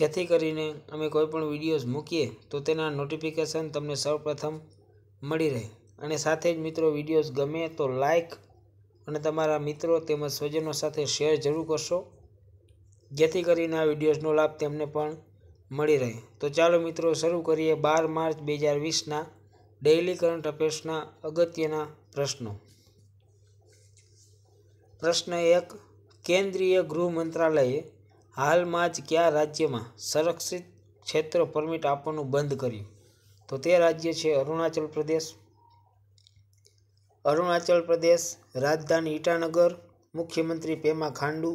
જેથી કરીને અમે કોઈપણ વિડીયોઝ મૂકીએ તો તેના નોટિફિકેશન તમને સૌપ્રથમ મળી રહે અને સાથે જ મિત્રો વિડીયોઝ ગમે તો લાઇક અને તમારા મિત્રો તેમજ સ્વજનો સાથે શેર જરૂર કરશો જેથી કરીને આ વિડીયોઝનો લાભ તેમને પણ મળી રહે તો ચાલો મિત્રો શરૂ કરીએ બાર માર્ચ બે હજાર વીસના ડેઇલી કરંટ અફેર્સના અગત્યના પ્રશ્નો પ્રશ્ન એક કેન્દ્રીય ગૃહ મંત્રાલયે હાલમાં જ કયા રાજ્યમાં સંરક્ષિત ક્ષેત્ર પરમિટ આપવાનું બંધ કર્યું તો તે રાજ્ય છે અરુણાચલ પ્રદેશ અરુણાચલ પ્રદેશ રાજધાની ઈટાનગર મુખ્યમંત્રી પેમા ખાંડુ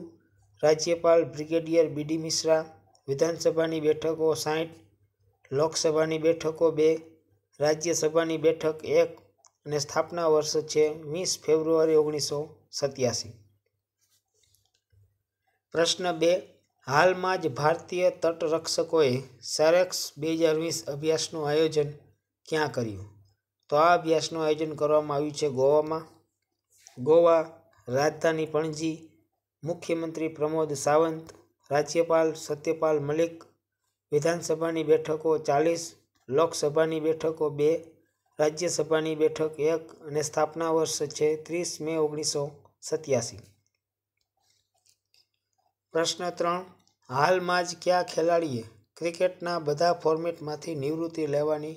રાજ્યપાલ બ્રિગેડિયર બીડી મિશ્રા વિધાનસભાની બેઠકો સાઠ લોકસભાની બેઠકો બે રાજ્યસભાની બેઠક એક અને સ્થાપના વર્ષ છે વીસ ફેબ્રુઆરી ઓગણીસો સત્યાસી પ્રશ્ન બે હાલમાં જ ભારતીય તટરક્ષકોએ સરેક્ષ બે હજાર વીસ અભ્યાસનું આયોજન ક્યાં કર્યું તો આ અભ્યાસનું આયોજન કરવામાં આવ્યું છે ગોવામાં ગોવા રાજધાની પણજી મુખ્યમંત્રી પ્રમોદ સાવંત રાજ્યપાલ સત્યપાલ મલિક વિધાનસભાની બેઠકો ચાલીસ લોકસભાની બેઠકો બે રાજ્યસભાની બેઠક એક અને સ્થાપના વર્ષ છે ત્રીસ મે ઓગણીસો સત્યાસી પ્રશ્ન ત્રણ હાલમાં જ કયા ખેલાડીએ ક્રિકેટના બધા ફોર્મેટમાંથી નિવૃત્તિ લેવાની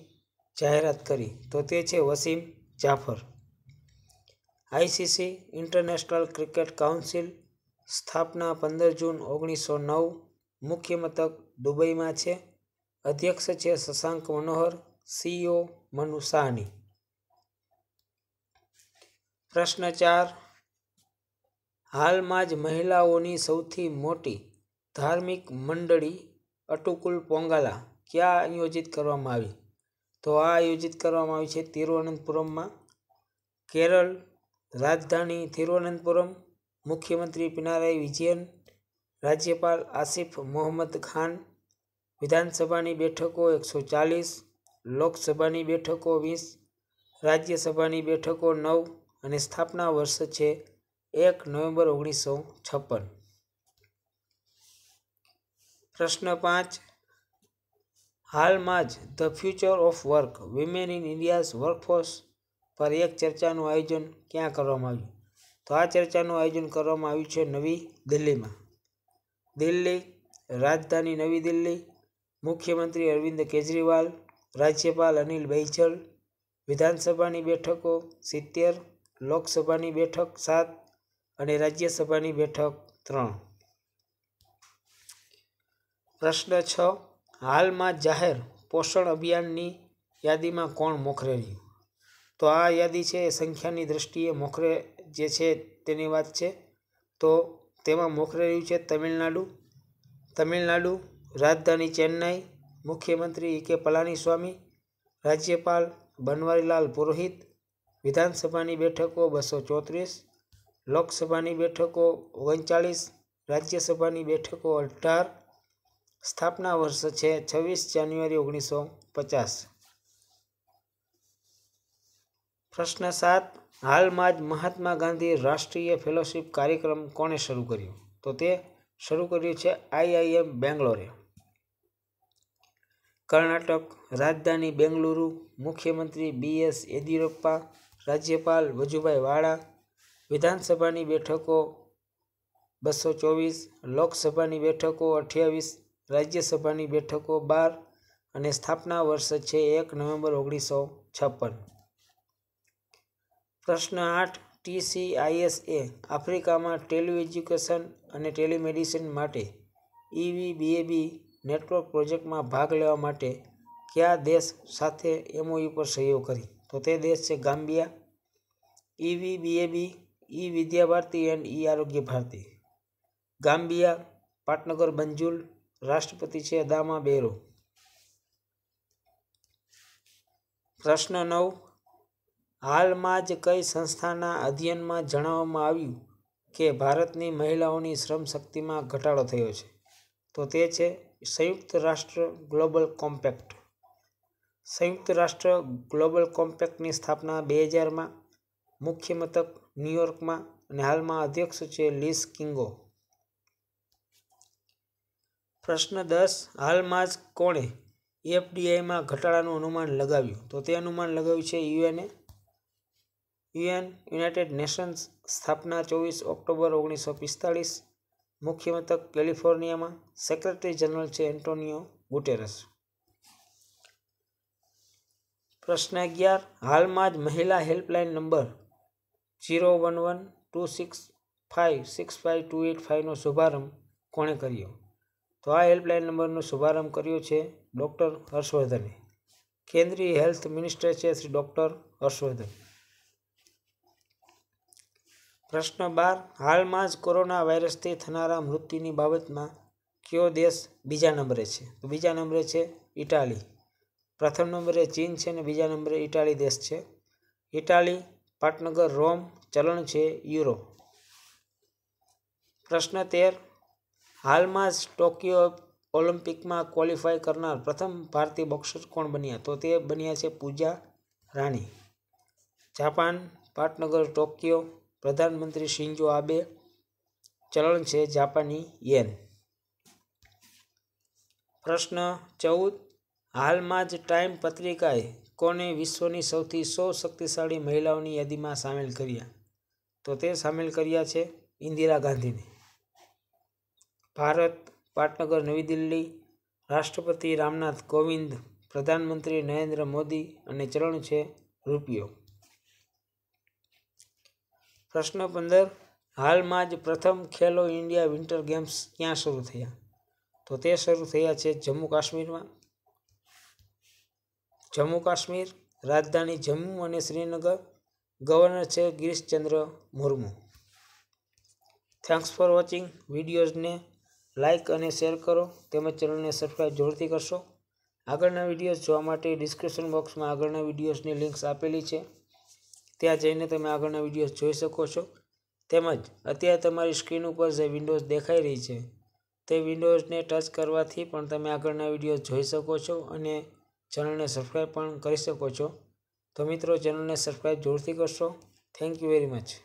જાહેરાત કરી તો તે છે Wasim Jaffer ICC International Cricket Council સ્થાપના પંદર જૂન ઓગણીસો નવ મુખ્ય મથક દુબઈમાં છે અધ્યક્ષ છે શશાંક મનોહર સીઈઓ મનુ સાહની પ્રશ્ન ચાર હાલમાં જ મહિલાઓની સૌથી મોટી ધાર્મિક મંડળી અટુકુલ પોંગાલા ક્યાં આયોજિત કરવામાં આવી તો આ આયોજિત કરવામાં આવી છે તિરુવનંતપુરમમાં કેરળ રાજધાની તિરુવનંતપુરમ મુખ્યમંત્રી પિનારાય વિજયન રાજ્યપાલ આસિફ મોહમ્મદ ખાન વિધાનસભાની બેઠકો એકસો ચાલીસ લોકસભાની બેઠકો વીસ રાજ્યસભાની બેઠકો નવ અને સ્થાપના વર્ષ છે એક નવેમ્બર ઓગણીસો છપ્પન પ્રશ્ન પાંચ હાલમાં જ the future of work women in India's workforce પર એક ચર્ચાનું આયોજન ક્યાં કરવામાં આવ્યું તો આ ચર્ચાનું આયોજન કરવામાં આવ્યું છે નવી દિલ્હીમાં દિલ્હી રાજધાની નવી દિલ્હી મુખ્યમંત્રી અરવિંદ કેજરીવાલ રાજ્યપાલ અનિલ બૈજલ વિધાનસભાની બેઠકો સિત્તેર લોકસભાની બેઠક સાત અને રાજ્યસભાની બેઠક ત્રણ પ્રશ્ન છ હાલમાં જાહેર પોષણ અભિયાનની યાદીમાં કોણ મોખરે રહ્યું તો આ યાદી છે સંખ્યાની દ્રષ્ટિએ મોખરે જે છે તેની વાત છે તો તેમાં મોખરે રહ્યું છે તમિલનાડુ તમિલનાડુ રાજધાની ચેન્નાઈ મુખ્યમંત્રી ઈ કે પલાનીસ્વામી રાજ્યપાલ બનવારીલાલ પુરોહિત વિધાનસભાની બેઠકો બસો ચોત્રીસ લોકસભાની બેઠકો ઓગણચાળીસ રાજ્યસભાની બેઠકો અઢાર સ્થાપના વર્ષ છે છવ્વીસ જાન્યુઆરી ઓગણીસો પચાસ પ્રશ્ન સાત હાલમાં જ મહાત્મા ગાંધી રાષ્ટ્રીય ફેલોશિપ કાર્યક્રમ કોણે શરૂ કર્યો તો તે શરૂ કર્યું છે આઈઆઈએમ બેંગ્લોરે કર્ણાટક રાજધાની બેંગલુરુ મુખ્યમંત્રી બી એસ યેદિયુરપ્પા રાજ્યપાલ વજુભાઈ વાળા વિધાનસભાની બેઠકો બસો ચોવીસ લોકસભાની બેઠકો અઠ્યાવીસ રાજ્યસભાની બેઠકો બાર અને સ્થાપના વર્ષ છે એક નવેમ્બર ઓગણીસો છપ્પન પ્રશ્ન આઠ ટીસીઆઈએસ એ આફ્રિકામાં ટેલી એજ્યુકેશન અને ટેલિમેડિસિન માટે ઈવીબીએબી નેટવર્ક પ્રોજેક્ટમાં ભાગ લેવા માટે કયા દેશ સાથે એમઓયુ પર સહયોગ કરી તો તે દેશ છે ગામ્બિયા ઈવીબીએબી ઈ વિદ્યા ભારતી એન્ડ ઈ આરોગ્ય ભારતી ગામ્બિયા પાટનગર બંજુલ રાષ્ટ્રપતિ છે દામા બેરો પ્રશ્ન નવ હાલમાં જ કઈ સંસ્થાના અધ્યયનમાં જણાવવામાં આવ્યું કે ભારતની મહિલાઓની શ્રમ શક્તિમાં ઘટાડો થયો છે તો તે છે સંયુક્ત રાષ્ટ્ર ગ્લોબલ કોમ્પેક્ટ સંયુક્ત રાષ્ટ્ર ગ્લોબલ કોમ્પેક્ટની સ્થાપના બે હજારમાં મુખ્ય મથક ન્યૂયોર્કમાં અને હાલમાં અધ્યક્ષ છે લીસ કિંગો પ્રશ્ન દસ હાલમાં જ કોણે એફડીઆઈમાં ઘટાડાનું અનુમાન લગાવ્યું તો તે અનુમાન લગાવ્યું છે યુએનએ યુએન યુનાઇટેડ નેશન્સ સ્થાપના ચોવીસ ઓક્ટોબર ઓગણીસો પિસ્તાળીસ મુખ્ય મથક કેલિફોર્નિયામાં સેક્રેટરી જનરલ છે એન્ટોનિયો ગુટેરસ પ્રશ્ન અગિયાર હાલમાં જ મહિલા helpline number zero one one two six five six five two eight ફાઇવનો શુભારંભ કોણે કર્યો તો આ હેલ્પલાઇન નંબરનો શુભારંભ કર્યો છે ડૉક્ટર હર્ષવર્ધને કેન્દ્રીય હેલ્થ મિનિસ્ટર છે શ્રી ડૉક્ટર હર્ષવર્ધન પ્રશ્ન બાર હાલમાં જ કોરોના વાયરસથી થનારા મૃત્યુની બાબતમાં કયો દેશ બીજા નંબરે છે તો બીજા નંબરે છે ઇટાલી પ્રથમ નંબરે ચીન છે અને બીજા નંબરે ઇટાલી દેશ છે ઇટાલી પાટનગર રોમ ચલણ છે યુરો પ્રશ્ન તેર હાલમાં જ ટોક્યો ઓલિમ્પિકમાં ક્વોલિફાય કરનાર પ્રથમ ભારતીય બોક્સર કોણ બન્યા તો તે બન્યા છે પૂજા રાણી જાપાન પાટનગર ટોક્યો પ્રધાનમંત્રી શિંજો આબે ચલણ છે જાપાની યેન પ્રશ્ન ચૌદ હાલમાં જ ટાઈમ પત્રિકાએ કોને વિશ્વની સૌથી સૌ શક્તિશાળી મહિલાઓની યાદીમાં સામેલ કર્યા તો તે સામેલ કર્યા છે ઇન્દિરા ગાંધીને ભારત પાટનગર નવી દિલ્હી રાષ્ટ્રપતિ રામનાથ કોવિંદ પ્રધાનમંત્રી નરેન્દ્ર મોદી અને ચરણ છે રૂપિયો પ્રશ્ન પંદર હાલમાં જ પ્રથમ ખેલો ઇન્ડિયા વિન્ટર ગેમ્સ ક્યાં શરૂ થયા તો તે શરૂ થયા છે જમ્મુ કાશ્મીરમાં જમ્મુ કાશ્મીર રાજધાની જમ્મુ અને શ્રીનગર ગવર્નર છે Girish Chandra Murmu thanks for watching વિડીયોઝને લાઇક અને શેર કરો તેમજ ચેનલને સબસ્ક્રાઈબ જરૂરથી કરશો આગળના વિડીયોઝ જોવા માટે ડિસ્ક્રિપ્શન બોક્સમાં આગળના વિડીયોઝની લિંક્સ આપેલી છે ત્યાં જઈને તમે આગળના વિડીયોઝ જોઈ શકો છો તેમજ અત્યારે તમારી સ્ક્રીન ઉપર જે વિન્ડોઝ દેખાઈ રહી છે તે વિન્ડોઝને ટચ કરવાથી પણ તમે આગળના વિડીયોઝ જોઈ શકો છો અને ચેનલને સબસ્ક્રાઈબ પણ કરી શકો છો તો મિત્રો ચેનલને સબસ્ક્રાઈબ જરૂરથી કરશો થેન્ક યુ વેરી મચ